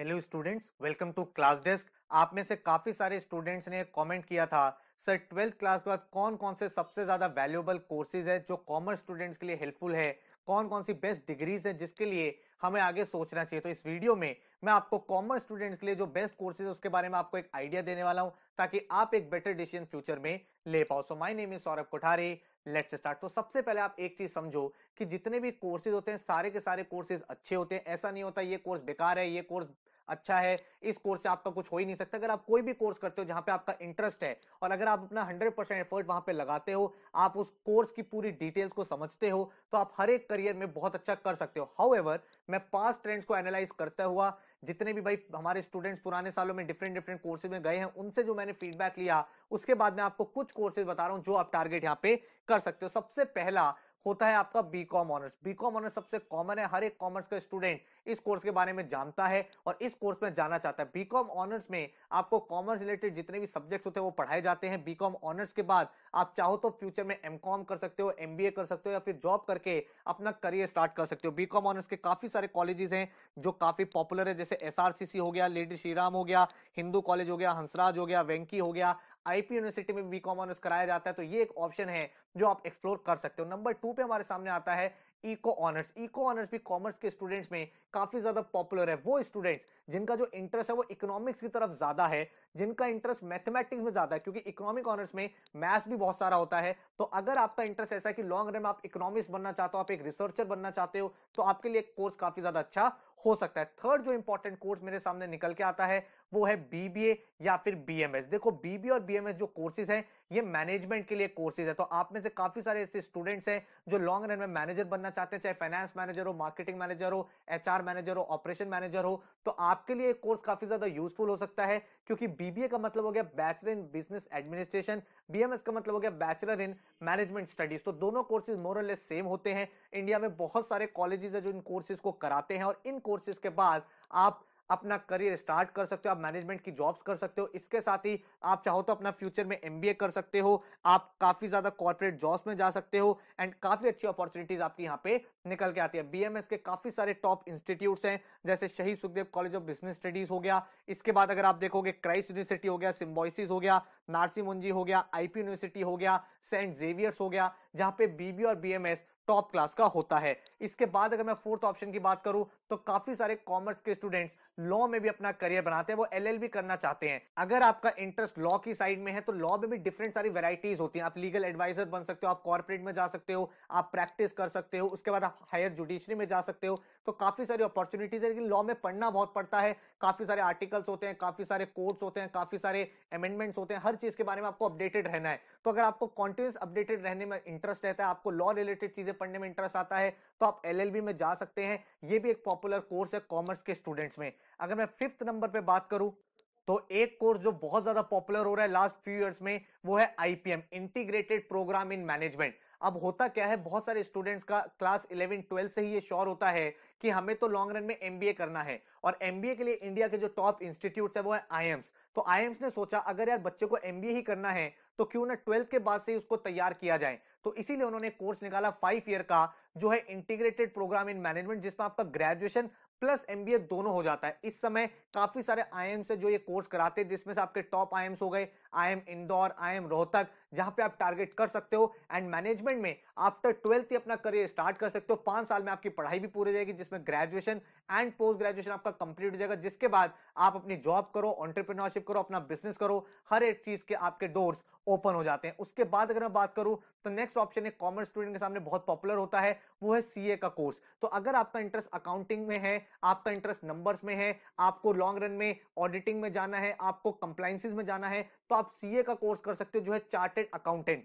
hello students welcome to class desk आप में से काफी सारे स्टूडेंट्स ने कमेंट किया था सर ट्वेल्थ क्लास के बाद कौन कौन से सबसे ज्यादा वैल्यूएबल कोर्सेज है जो कॉमर्स स्टूडेंट्स के लिए हेल्पफुल है कौन कौन सी बेस्ट डिग्रीज है जिसके लिए हमें आगे सोचना चाहिए तो इस वीडियो में मैं आपको कॉमर्स स्टूडेंट्स के लिए जो बेस्ट कोर्सेज उसके बारे में आपको एक आइडिया देने वाला हूँ ताकि आप एक बेटर डिसीजन फ्यूचर में ले पाओ so my name is Saurabh Kothari let's start तो सबसे पहले आप एक चीज समझो कि जितने भी कोर्सेज होते हैं सारे के सारे कोर्सेज अच्छे होते हैं ऐसा नहीं होता ये कोर्स बेकार है ये कोर्स अच्छा है इस कोर्स से आपका कुछ हो ही नहीं सकता अगर आप कोई भी कोर्स करते हो जहां पे आपका इंटरेस्ट है और अगर आप अपना हंड्रेड परसेंट एफर्ट वहां पे लगाते हो आप उस कोर्स की पूरी डिटेल्स को समझते हो तो आप हर एक करियर में बहुत अच्छा कर सकते हो हाउ मैं पास्ट ट्रेंड्स को एनालाइज करता हुआ जितने भी भाई हमारे स्टूडेंट्स पुराने सालों में डिफरेंट डिफरेंट कोर्सेज में गए हैं उनसे जो मैंने फीडबैक लिया उसके बाद मैं आपको कुछ कोर्सेज बता रहा हूँ जो आप टारगेट यहाँ पे कर सकते हो सबसे पहला होता है आपका B com honours B com honours सबसे कॉमन है हर एक कॉमर्स का स्टूडेंट इस कोर्स के बारे में जानता है और इस कोर्स में जाना चाहता है बी कॉम ऑनर्स में आपको कॉमर्स रिलेटेड जितने भी सब्जेक्ट्स होते हैं वो पढ़ाए जाते हैं बी कॉम ऑनर्स के बाद आप चाहो तो फ्यूचर में एम कॉम कर सकते हो एम बी ए कर सकते हो या फिर जॉब करके अपना करियर स्टार्ट कर सकते हो बी कॉम ऑनर्स के काफी सारे कॉलेजेस हैं जो काफी पॉपुलर है जैसे एस आर सी सी हो गया लेडी श्रीराम हो गया हिंदू कॉलेज हो गया हंसराज हो गया वेंकी हो गया आईपी यूनिवर्सिटी में बी कॉम ऑनर्स कराया जाता है तो ये एक ऑप्शन है जो आप एक्सप्लोर कर सकते हो नंबर टू पे हमारे सामने आता है इको ऑनर्स इको ऑनर्स भी कॉमर्स के स्टूडेंट्स में काफी ज्यादा पॉपुलर है वो स्टूडेंट्स जिनका जो इंटरेस्ट है वो इकोनॉमिक्स की तरफ ज्यादा है जिनका इंटरेस्ट मैथमेटिक्स में ज्यादा है क्योंकि इकोनॉमिक ऑनर्स में मैथ्स भी बहुत सारा होता है तो अगर आपका इंटरेस्ट ऐसा कि लॉन्ग रन में आप इकोनॉमिक्स बनना चाहते हो आप एक रिसर्चर बनना चाहते हो तो आपके लिए कोर्स काफी ज्यादा अच्छा हो सकता है थर्ड जो इंपॉर्टेंट कोर्स मेरे सामने निकल के आता है वो है बीबीए या फिर बीएमएस देखो बीबीए और बीएमएस जो कोर्सेज हैं ये मैनेजमेंट के लिए कोर्सेज है तो आप में से काफी सारे ऐसे स्टूडेंट्स हैं जो लॉन्ग रन में मैनेजर बनना चाहते हैं चाहे फाइनेंस मैनेजर हो मार्केटिंग मैनेजर हो एचआर मैनेजर हो ऑपरेशन मैनेजर हो तो आपके लिए कोर्स काफी ज्यादा यूजफुल हो सकता है क्योंकि बीबीए का मतलब हो गया bachelor in business administration BMS का मतलब हो गया बैचलर इन मैनेजमेंट स्टडीज तो दोनों कोर्सेज मोरलेस सेम होते हैं इंडिया में बहुत सारे कॉलेजेस है जो इन कोर्सेज को कराते हैं और इन कोर्सेज के बाद आप अपना करियर स्टार्ट कर सकते हो आप मैनेजमेंट की जॉब्स कर सकते हो इसके साथ ही आप चाहो तो अपना फ्यूचर में एमबीए कर सकते हो आप काफी ज्यादा कॉर्पोरेट जॉब्स में जा सकते हो एंड काफी अच्छी अपॉर्चुनिटीज आपकी यहाँ पे निकल के आती है बीएमएस के काफी सारे टॉप इंस्टीट्यूट हैं जैसे Shaheed Sukhdev college of business studies हो गया इसके बाद अगर आप देखोगे क्राइस्ट यूनिवर्सिटी हो गया सिम्बोइसिस हो गया नारसी मुंजी हो गया आईपी यूनिवर्सिटी हो गया सेंट जेवियर्स हो गया जहां पे बीबी और बीएमएस टॉप क्लास का होता है इसके बाद अगर मैं फोर्थ ऑप्शन की बात करूं तो काफी सारे कॉमर्स के स्टूडेंट्स लॉ में भी अपना करियर बनाते हैं वो एलएलबी करना चाहते हैं अगर आपका इंटरेस्ट लॉ की साइड में है तो लॉ में भी डिफरेंट सारी वेराइटीज होती हैं आप लीगल एडवाइजर बन सकते हो आप कॉर्पोरेट में जा सकते हो आप प्रैक्टिस कर सकते हो उसके बाद आप हायर जुडिशरी में जा सकते हो तो काफी सारी अपॉर्चुनिटीज है लेकिन लॉ में पढ़ना बहुत पड़ता है काफी सारे आर्टिकल्स होते हैं काफी सारे कोर्ट्स होते हैं काफी सारे अमेंडमेंट्स होते हैं हर चीज के बारे में आपको अपडेटेड रहना है तो अगर आपको कॉन्टिन्यूस अपडेटेड रहने में इंटरेस्ट रहता है आपको लॉ रिलेटेड चीजें पढ़ने में इंटरेस्ट आता है तो आप एल में जा सकते हैं ये भी एक पॉपुलर कोर्स है कॉमर्स के स्टूडेंट्स में अगर मैं फिफ्थ नंबर पर बात करूं तो एक कोर्स जो बहुत ज्यादा पॉपुलर हो रहा है लास्ट फ्यू ईयर्स में वो है IPM integrated program in management अब होता क्या है बहुत सारे स्टूडेंट्स का क्लास 11 12 से ही ये श्योर होता है कि हमें तो लॉन्ग रन में एमबीए करना है और एमबीए के लिए इंडिया के जो टॉप इंस्टीट्यूट है वो है आई तो आई ने सोचा अगर यार बच्चे को एमबीए ही करना है तो क्यों ना ट्वेल्थ के बाद से ही उसको तैयार किया जाए तो इसीलिए उन्होंने कोर्स निकाला फाइव ईयर का जो है इंटीग्रेटेड प्रोग्राम इन मैनेजमेंट जिसमें आपका ग्रेजुएशन प्लस एमबीए दोनों हो जाता है इस समय काफी सारे आई से जो ये कोर्स कराते हैं जिसमें से आपके टॉप आई हो गए I M Indore I M Rohtak जहां पे आप टारगेट कर सकते हो एंड मैनेजमेंट में आफ्टर ट्वेल्थ ही अपना करियर स्टार्ट कर सकते हो पांच साल में आपकी पढ़ाई भी पूरी जाएगी जिसमें ग्रेजुएशन एंड पोस्ट ग्रेजुएशन आपका कंप्लीट हो जाएगा जिसके बाद आप अपनी जॉब करो ऑन्टरप्रिनरशिप करो अपना बिजनेस करो हर एक चीज के आपके डोर्स ओपन हो जाते हैं उसके बाद अगर मैं बात करूं तो नेक्स्ट ऑप्शन एक कॉमर्स स्टूडेंट के सामने बहुत पॉपुलर होता है वो है सीए का कोर्स तो अगर आपका इंटरेस्ट अकाउंटिंग में है आपका इंटरेस्ट नंबर्स में है आपको लॉन्ग रन में ऑडिटिंग में जाना है आपको कंप्लाइंसिस में जाना है तो आप आप सीए का कोर्स कर सकते हो जो है चार्टेड अकाउंटेंट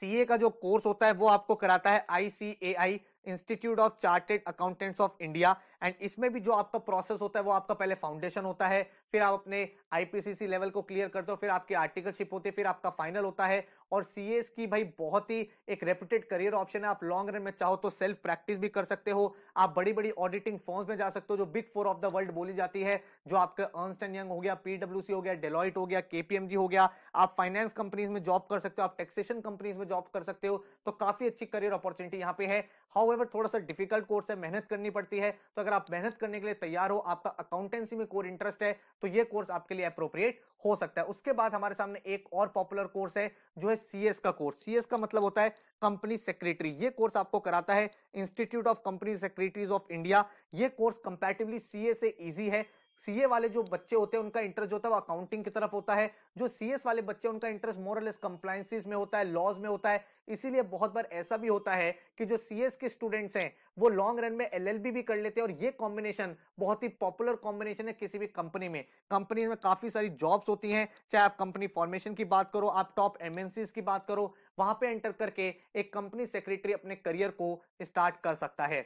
सीए का जो कोर्स होता है वो आपको कराता है ICAI institute of chartered accountants of India and इसमें भी जो आपका प्रोसेस होता है वो आपका पहले फाउंडेशन होता है फिर आप अपने आईपीसीसी लेवल को क्लियर करते हो फिर आपकी आर्टिकलशिप होती है फिर आपका फाइनल होता है और सी की भाई बहुत ही एक रेपुटेड करियर ऑप्शन है आप लॉन्ग रन में चाहो तो सेल्फ प्रैक्टिस भी कर सकते हो आप बड़ी बड़ी ऑडिटिंग फॉर्म्स में जा सकते हो जो big four of the world बोली जाती है जो आपका अर्नस्ट एंड यंग हो गया पीडब्ल्यूसी हो गया डेलॉइट हो गया केपीएमजी हो गया आप फाइनेंस कंपनीज में जॉब कर सकते हो आप टैक्सेशन कंपनीज में जॉब कर सकते हो तो काफी अच्छी करियर अपॉर्चुनिटी यहाँ पे है हाउ होवेवर थोड़ा सा डिफिकल्ट कोर्स है मेहनत करनी पड़ती है तो अगर आप मेहनत करने के लिए तैयार हो आपका अकाउंटेंसी में कोर इंटरेस्ट है तो ये कोर्स आपके लिए अप्रोप्रिएट हो सकता है उसके बाद हमारे सामने एक और पॉपुलर कोर्स है जो है सीएस का कोर्स सीएस का मतलब होता है कंपनी सेक्रेटरी ये कोर्स आपको कराता है institute of company secretaries of India ये कोर्स कंपेटिवली सीए से इजी है सीए वाले जो बच्चे होते हैं उनका इंटरेस्ट जो होता है वो अकाउंटिंग की तरफ होता है जो सीएस वाले बच्चे उनका इंटरेस्ट मोरलेस कंप्लायंसिस में होता है लॉज में होता है इसीलिए बहुत बार ऐसा भी होता है कि जो सीएस के स्टूडेंट्स हैं वो लॉन्ग रन में एलएलबी भी कर लेते हैं और ये कॉम्बिनेशन बहुत ही पॉपुलर कॉम्बिनेशन है किसी भी कंपनी में कंपनी में काफी सारी जॉब्स होती हैं चाहे आप कंपनी फॉर्मेशन की बात करो आप टॉप एमएनसी की बात करो वहां पे एंटर करके एक कंपनी सेक्रेटरी अपने करियर को स्टार्ट कर सकता है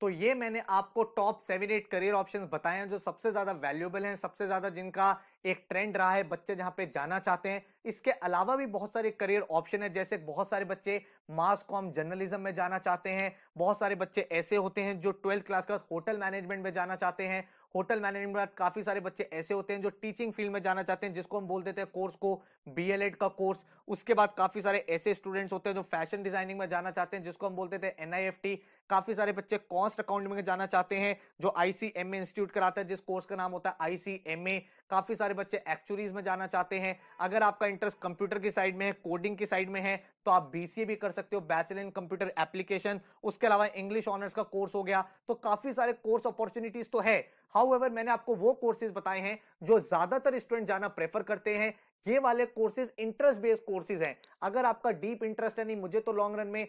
तो ये मैंने आपको top seven eight career option बताए हैं जो सबसे ज्यादा वैल्यूएबल हैं सबसे ज्यादा जिनका एक ट्रेंड रहा है बच्चे जहां पे जाना चाहते हैं इसके अलावा भी बहुत सारे करियर ऑप्शन है जैसे बहुत सारे बच्चे मास कॉम जर्नलिज्म में जाना चाहते हैं बहुत सारे बच्चे ऐसे होते हैं जो ट्वेल्थ क्लास के बाद होटल मैनेजमेंट में जाना चाहते हैं होटल मैनेजमेंट बाद काफी सारे बच्चे ऐसे होते हैं जो टीचिंग फील्ड में जाना चाहते हैं जिसको हम बोल देते हैं कोर्स को बीएलएड का कोर्स उसके बाद काफी सारे ऐसे स्टूडेंट्स होते हैं जो फैशन डिजाइनिंग में जाना चाहते हैं जिसको हम बोलते थे एनआईएफटी काफी सारे बच्चे कॉस्ट अकाउंट में जाना चाहते हैं जो आईसीएमए इंस्टीट्यूट कराता है जिस कोर्स का नाम होता है आईसीएमए काफी सारे बच्चे एक्चुअरीज में जाना चाहते हैं अगर आपका इंटरेस्ट कंप्यूटर की साइड में है कोडिंग की साइड में है तो आप बीसीए भी कर सकते हो बैचलर इन कंप्यूटर एप्लीकेशन उसके अलावा इंग्लिश ऑनर्स का कोर्स हो गया तो काफी सारे कोर्स अपॉर्चुनिटीज तो है हाउ मैंने आपको वो कोर्सेज बताए हैं जो ज्यादातर स्टूडेंट जाना प्रेफर करते हैं ये वाले कोर्सेज इंटरेस्ट बेस्ड कोर्सेज हैं अगर आपका डीप इंटरेस्ट है नहीं मुझे तो लॉन्ग रन में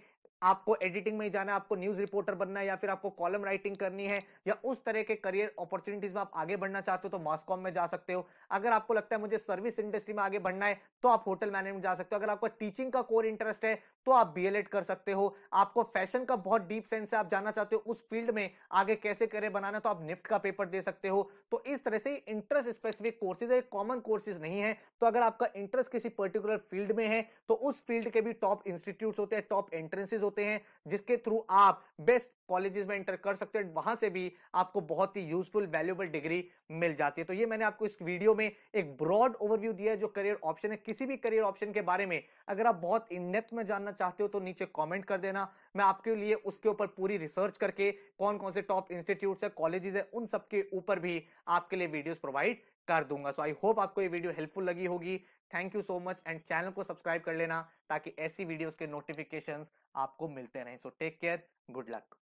आपको एडिटिंग में जाना है आपको न्यूज रिपोर्टर बनना है या फिर आपको कॉलम राइटिंग करनी है या उस तरह के करियर अपॉर्चुनिटीज में आप आगे बढ़ना चाहते हो तो मॉस्कॉम में जा सकते हो अगर आपको लगता है मुझे सर्विस इंडस्ट्री में आगे बढ़ना है तो आप होटल मैनेजमेंट जा सकते हो अगर आपको टीचिंग का कोर इंटरेस्ट है तो आप बी कर सकते हो आपको फैशन का बहुत डीप सेंस है आप जाना चाहते हो उस फील्ड में आगे कैसे करियर बनाना तो आप निफ्ट का पेपर दे सकते हो तो इस तरह से इंटरेस्ट स्पेसिफिक कोर्सेज है कॉमन कोर्सेज नहीं है तो अगर आपका इंटरेस्ट किसी पर्टिकुलर फील्ड में है तो उस फील्ड के भी टॉप इंस्टीट्यूट होते हैं टॉप एंट्रेंसेज होते होते हैं जिसके थ्रू आप बेस्ट कॉलेजेस में इंटर कर सकते हैं वहां से भी आपको बहुत ही यूजफुल वैल्यूबल डिग्री मिल जाती है तो ये मैंने आपको इस वीडियो में एक ब्रॉड ओवरव्यू दिया है जो करियर ऑप्शन है किसी भी करियर ऑप्शन के बारे में अगर आप बहुत इनडेप्थ में जानना चाहते हो तो नीचे कमेंट कर देना मैं आपके लिए उसके ऊपर पूरी रिसर्च करके कौन कौन से टॉप इंस्टीट्यूट है कॉलेजेस है उन सबके ऊपर भी आपके लिए वीडियोस प्रोवाइड कर दूंगा सो आई होप आपको ये वीडियो हेल्पफुल लगी होगी thank you so much and channel को सब्सक्राइब कर लेना ताकि ऐसी वीडियोस के नोटिफिकेशंस आपको मिलते रहें so take care good luck